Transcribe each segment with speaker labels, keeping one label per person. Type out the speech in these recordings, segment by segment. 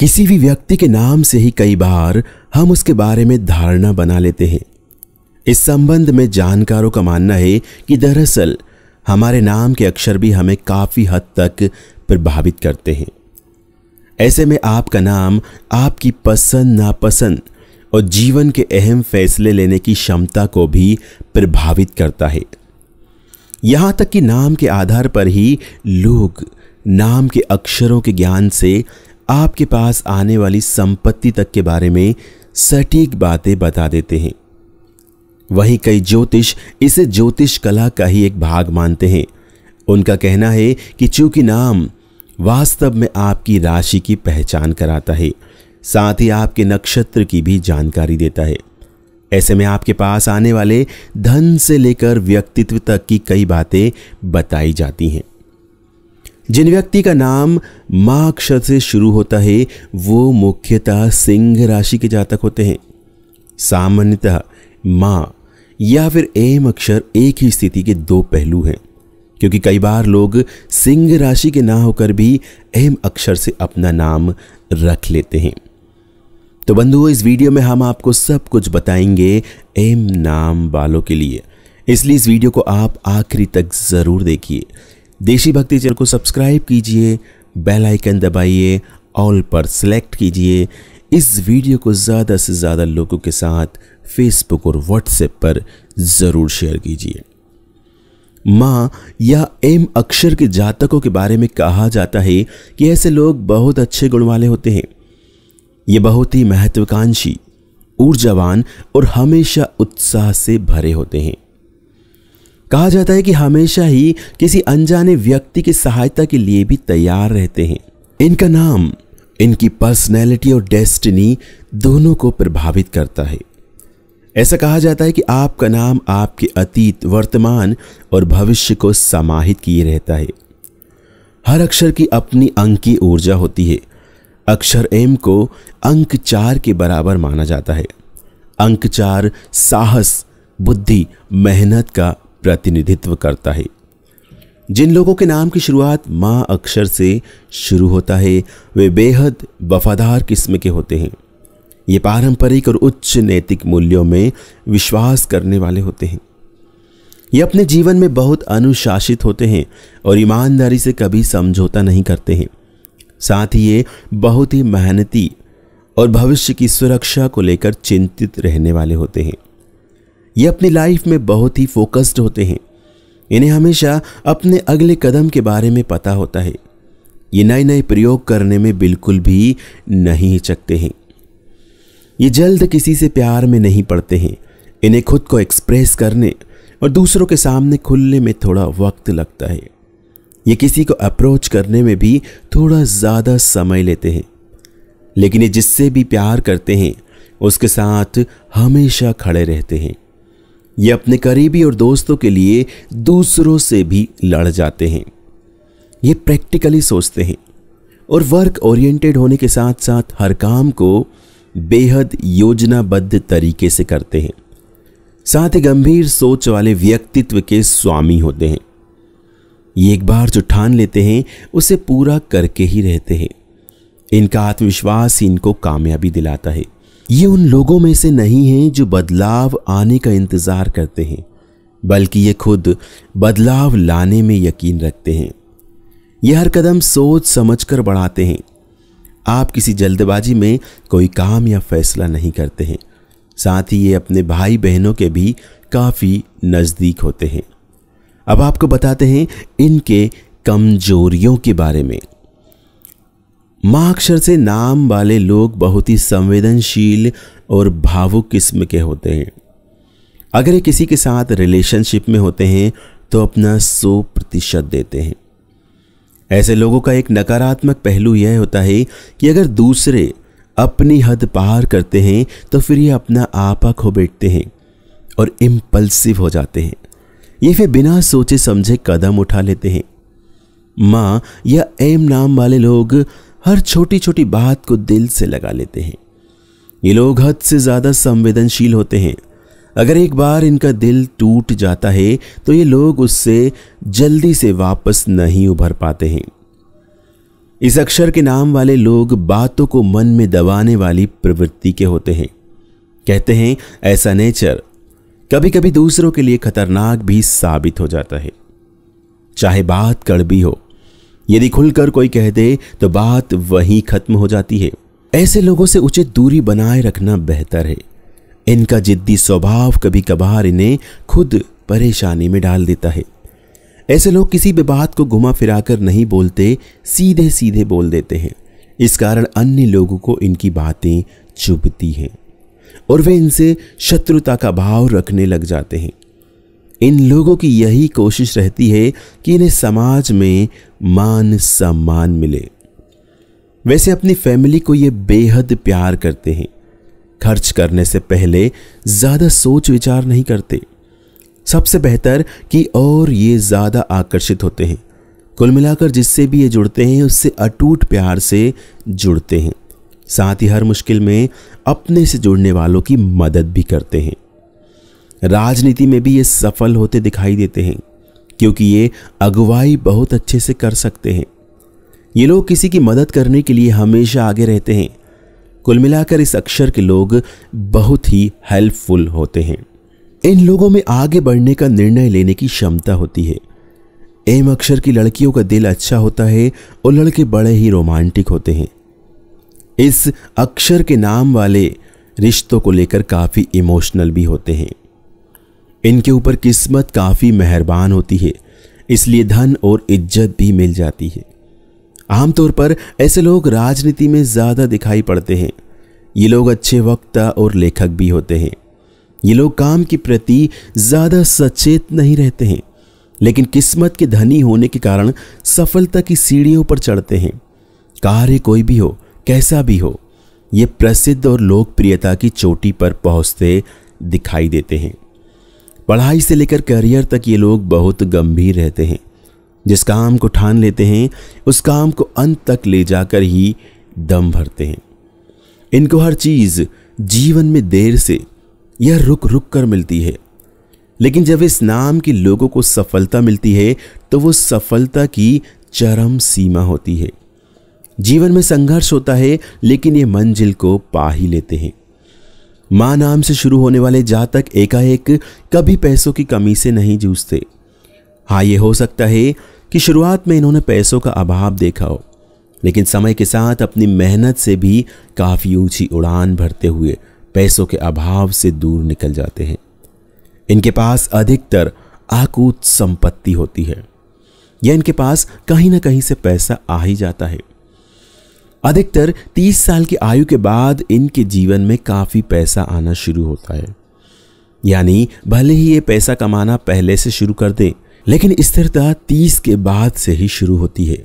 Speaker 1: किसी भी व्यक्ति के नाम से ही कई बार हम उसके बारे में धारणा बना लेते हैं इस संबंध में जानकारों का मानना है कि दरअसल हमारे नाम के अक्षर भी हमें काफ़ी हद तक प्रभावित करते हैं ऐसे में आपका नाम आपकी पसंद नापसंद और जीवन के अहम फैसले लेने की क्षमता को भी प्रभावित करता है यहाँ तक कि नाम के आधार पर ही लोग नाम के अक्षरों के ज्ञान से आपके पास आने वाली संपत्ति तक के बारे में सटीक बातें बता देते हैं वहीं कई ज्योतिष इसे ज्योतिष कला का ही एक भाग मानते हैं उनका कहना है कि चूंकि नाम वास्तव में आपकी राशि की पहचान कराता है साथ ही आपके नक्षत्र की भी जानकारी देता है ऐसे में आपके पास आने वाले धन से लेकर व्यक्तित्व तक की कई बातें बताई जाती हैं जिन व्यक्ति का नाम माँ अक्षर से शुरू होता है वो मुख्यतः सिंह राशि के जातक होते हैं सामान्यतः माँ या फिर एम अक्षर एक ही स्थिति के दो पहलू हैं क्योंकि कई बार लोग सिंह राशि के ना होकर भी एम अक्षर से अपना नाम रख लेते हैं तो बंधुओं इस वीडियो में हम आपको सब कुछ बताएंगे एम नाम वालों के लिए इसलिए इस वीडियो को आप आखिरी तक ज़रूर देखिए देशी भक्ति चैनल को सब्सक्राइब कीजिए बेल आइकन दबाइए ऑल पर सेलेक्ट कीजिए इस वीडियो को ज़्यादा से ज़्यादा लोगों के साथ फेसबुक और व्हाट्सएप पर ज़रूर शेयर कीजिए माँ या एम अक्षर के जातकों के बारे में कहा जाता है कि ऐसे लोग बहुत अच्छे गुण वाले होते हैं ये बहुत ही महत्वाकांक्षी ऊर्जावान और हमेशा उत्साह से भरे होते हैं कहा जाता है कि हमेशा ही किसी अनजाने व्यक्ति की सहायता के लिए भी तैयार रहते हैं इनका नाम इनकी पर्सनैलिटी और डेस्टिनी दोनों को प्रभावित करता है ऐसा कहा जाता है कि आपका नाम आपके अतीत वर्तमान और भविष्य को समाहित किए रहता है हर अक्षर की अपनी अंक की ऊर्जा होती है अक्षर एम को अंक चार के बराबर माना जाता है अंक चार साहस बुद्धि मेहनत का प्रतिनिधित्व करता है जिन लोगों के नाम की शुरुआत माँ अक्षर से शुरू होता है वे बेहद वफादार किस्म के होते हैं ये पारंपरिक और उच्च नैतिक मूल्यों में विश्वास करने वाले होते हैं ये अपने जीवन में बहुत अनुशासित होते हैं और ईमानदारी से कभी समझौता नहीं करते हैं साथ ही ये बहुत ही मेहनती और भविष्य की सुरक्षा को लेकर चिंतित रहने वाले होते हैं ये अपनी लाइफ में बहुत ही फोकस्ड होते हैं इन्हें हमेशा अपने अगले कदम के बारे में पता होता है ये नए नए प्रयोग करने में बिल्कुल भी नहीं हिचकते हैं ये जल्द किसी से प्यार में नहीं पड़ते हैं इन्हें खुद को एक्सप्रेस करने और दूसरों के सामने खुलने में थोड़ा वक्त लगता है ये किसी को अप्रोच करने में भी थोड़ा ज़्यादा समय लेते हैं लेकिन ये जिससे भी प्यार करते हैं उसके साथ हमेशा खड़े रहते हैं ये अपने करीबी और दोस्तों के लिए दूसरों से भी लड़ जाते हैं ये प्रैक्टिकली सोचते हैं और वर्क ओरिएंटेड होने के साथ साथ हर काम को बेहद योजनाबद्ध तरीके से करते हैं साथ ही गंभीर सोच वाले व्यक्तित्व के स्वामी होते हैं ये एक बार जो ठान लेते हैं उसे पूरा करके ही रहते हैं इनका आत्मविश्वास इनको कामयाबी दिलाता है ये उन लोगों में से नहीं हैं जो बदलाव आने का इंतज़ार करते हैं बल्कि ये खुद बदलाव लाने में यकीन रखते हैं ये हर कदम सोच समझ कर बढ़ाते हैं आप किसी जल्दबाजी में कोई काम या फैसला नहीं करते हैं साथ ही ये अपने भाई बहनों के भी काफ़ी नज़दीक होते हैं अब आपको बताते हैं इनके कमजोरियों के बारे में माक्षर से नाम वाले लोग बहुत ही संवेदनशील और भावुक किस्म के होते हैं अगर ये किसी के साथ रिलेशनशिप में होते हैं तो अपना सौ प्रतिशत देते हैं ऐसे लोगों का एक नकारात्मक पहलू यह होता है कि अगर दूसरे अपनी हद पार करते हैं तो फिर ये अपना आपा खो बैठते हैं और इम्पल्सिव हो जाते हैं ये फिर बिना सोचे समझे कदम उठा लेते हैं माँ या एम नाम वाले लोग हर छोटी छोटी बात को दिल से लगा लेते हैं ये लोग हद से ज़्यादा संवेदनशील होते हैं अगर एक बार इनका दिल टूट जाता है तो ये लोग उससे जल्दी से वापस नहीं उभर पाते हैं इस अक्षर के नाम वाले लोग बातों को मन में दबाने वाली प्रवृत्ति के होते हैं कहते हैं ऐसा नेचर कभी कभी दूसरों के लिए खतरनाक भी साबित हो जाता है चाहे बात कड़बी हो यदि खुलकर कोई कह दे तो बात वहीं खत्म हो जाती है ऐसे लोगों से उचित दूरी बनाए रखना बेहतर है इनका जिद्दी स्वभाव कभी कभार इन्हें खुद परेशानी में डाल देता है ऐसे लोग किसी भी बात को घुमा फिराकर नहीं बोलते सीधे सीधे बोल देते हैं इस कारण अन्य लोगों को इनकी बातें चुभती हैं और वे इनसे शत्रुता का भाव रखने लग जाते हैं इन लोगों की यही कोशिश रहती है कि इन्हें समाज में मान सम्मान मिले वैसे अपनी फैमिली को ये बेहद प्यार करते हैं खर्च करने से पहले ज़्यादा सोच विचार नहीं करते सबसे बेहतर कि और ये ज़्यादा आकर्षित होते हैं कुल मिलाकर जिससे भी ये जुड़ते हैं उससे अटूट प्यार से जुड़ते हैं साथ ही हर मुश्किल में अपने से जुड़ने वालों की मदद भी करते हैं राजनीति में भी ये सफल होते दिखाई देते हैं क्योंकि ये अगुवाई बहुत अच्छे से कर सकते हैं ये लोग किसी की मदद करने के लिए हमेशा आगे रहते हैं कुल मिलाकर इस अक्षर के लोग बहुत ही हेल्पफुल होते हैं इन लोगों में आगे बढ़ने का निर्णय लेने की क्षमता होती है एम अक्षर की लड़कियों का दिल अच्छा होता है और लड़के बड़े ही रोमांटिक होते हैं इस अक्षर के नाम वाले रिश्तों को लेकर काफ़ी इमोशनल भी होते हैं इनके ऊपर किस्मत काफ़ी मेहरबान होती है इसलिए धन और इज्जत भी मिल जाती है आमतौर पर ऐसे लोग राजनीति में ज़्यादा दिखाई पड़ते हैं ये लोग अच्छे वक्ता और लेखक भी होते हैं ये लोग काम के प्रति ज़्यादा सचेत नहीं रहते हैं लेकिन किस्मत के धनी होने के कारण सफलता की सीढ़ियों पर चढ़ते हैं कार्य कोई भी हो कैसा भी हो ये प्रसिद्ध और लोकप्रियता की चोटी पर पहुंचते दिखाई देते हैं पढ़ाई से लेकर करियर तक ये लोग बहुत गंभीर रहते हैं जिस काम को ठान लेते हैं उस काम को अंत तक ले जाकर ही दम भरते हैं इनको हर चीज़ जीवन में देर से यह रुक रुक कर मिलती है लेकिन जब इस नाम के लोगों को सफलता मिलती है तो वो सफलता की चरम सीमा होती है जीवन में संघर्ष होता है लेकिन ये मंजिल को पा ही लेते हैं माँ नाम से शुरू होने वाले जातक एकाएक कभी पैसों की कमी से नहीं जूझते हाँ ये हो सकता है कि शुरुआत में इन्होंने पैसों का अभाव देखा हो लेकिन समय के साथ अपनी मेहनत से भी काफ़ी ऊंची उड़ान भरते हुए पैसों के अभाव से दूर निकल जाते हैं इनके पास अधिकतर आकूत संपत्ति होती है या इनके पास कहीं ना कहीं से पैसा आ ही जाता है अधिकतर 30 साल की आयु के बाद इनके जीवन में काफ़ी पैसा आना शुरू होता है यानी भले ही ये पैसा कमाना पहले से शुरू कर दें लेकिन स्थिरता 30 के बाद से ही शुरू होती है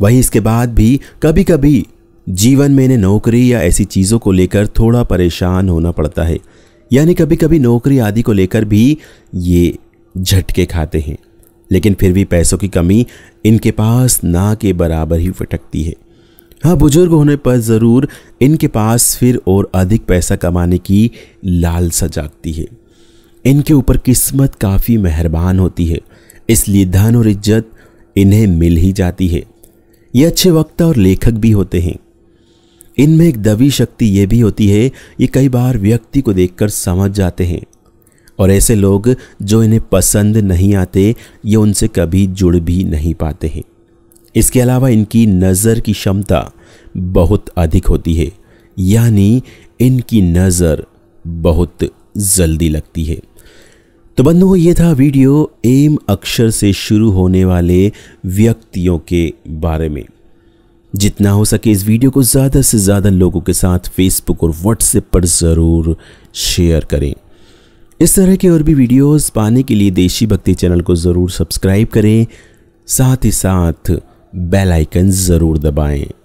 Speaker 1: वहीं इसके बाद भी कभी कभी जीवन में इन्हें नौकरी या ऐसी चीज़ों को लेकर थोड़ा परेशान होना पड़ता है यानी कभी कभी नौकरी आदि को लेकर भी ये झटके खाते हैं लेकिन फिर भी पैसों की कमी इनके पास ना के बराबर ही फटकती है हाँ बुजुर्ग होने पर ज़रूर इनके पास फिर और अधिक पैसा कमाने की लालसा जागती है इनके ऊपर किस्मत काफ़ी मेहरबान होती है इसलिए धन और इज्जत इन्हें मिल ही जाती है ये अच्छे वक्ता और लेखक भी होते हैं इनमें एक दवी शक्ति ये भी होती है ये कई बार व्यक्ति को देखकर समझ जाते हैं और ऐसे लोग जो इन्हें पसंद नहीं आते ये उनसे कभी जुड़ भी नहीं पाते हैं इसके अलावा इनकी नज़र की क्षमता बहुत अधिक होती है यानी इनकी नज़र बहुत जल्दी लगती है तो बंधुओं ये था वीडियो एम अक्षर से शुरू होने वाले व्यक्तियों के बारे में जितना हो सके इस वीडियो को ज़्यादा से ज़्यादा लोगों के साथ फेसबुक और व्हाट्सएप पर ज़रूर शेयर करें इस तरह के और भी वीडियोस पाने के लिए देशी भक्ति चैनल को ज़रूर सब्सक्राइब करें साथ ही साथ बेल आइकन ज़रूर दबाएं